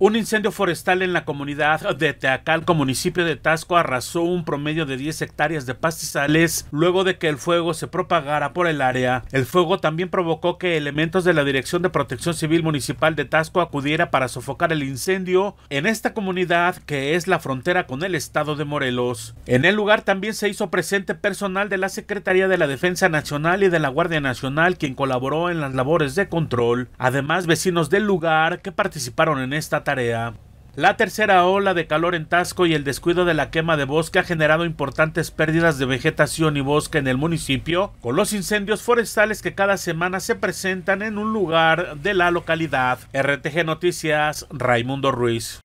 Un incendio forestal en la comunidad de Teacalco, municipio de Tasco, arrasó un promedio de 10 hectáreas de pastizales luego de que el fuego se propagara por el área. El fuego también provocó que elementos de la Dirección de Protección Civil Municipal de Tasco acudiera para sofocar el incendio en esta comunidad que es la frontera con el estado de Morelos. En el lugar también se hizo presente personal de la Secretaría de la Defensa Nacional y de la Guardia Nacional quien colaboró en las labores de control, además vecinos del lugar que participaron en esta tarea. La tercera ola de calor en Tasco y el descuido de la quema de bosque ha generado importantes pérdidas de vegetación y bosque en el municipio, con los incendios forestales que cada semana se presentan en un lugar de la localidad. RTG Noticias, Raimundo Ruiz.